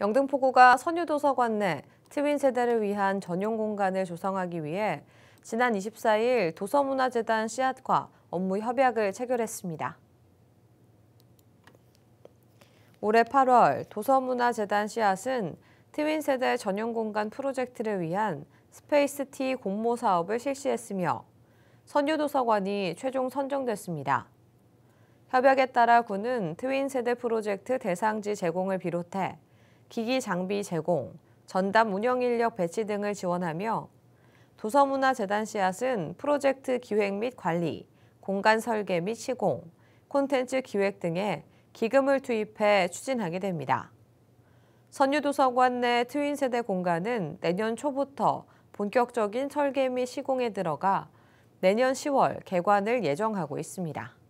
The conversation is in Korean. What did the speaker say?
영등포구가 선유도서관 내 트윈 세대를 위한 전용 공간을 조성하기 위해 지난 24일 도서문화재단 씨앗과 업무 협약을 체결했습니다. 올해 8월 도서문화재단 씨앗은 트윈 세대 전용 공간 프로젝트를 위한 스페이스 티 공모 사업을 실시했으며 선유도서관이 최종 선정됐습니다. 협약에 따라 군은 트윈 세대 프로젝트 대상지 제공을 비롯해 기기 장비 제공, 전담 운영 인력 배치 등을 지원하며 도서문화재단 씨앗은 프로젝트 기획 및 관리, 공간 설계 및 시공, 콘텐츠 기획 등에 기금을 투입해 추진하게 됩니다. 선유도서관 내 트윈세대 공간은 내년 초부터 본격적인 설계 및 시공에 들어가 내년 10월 개관을 예정하고 있습니다.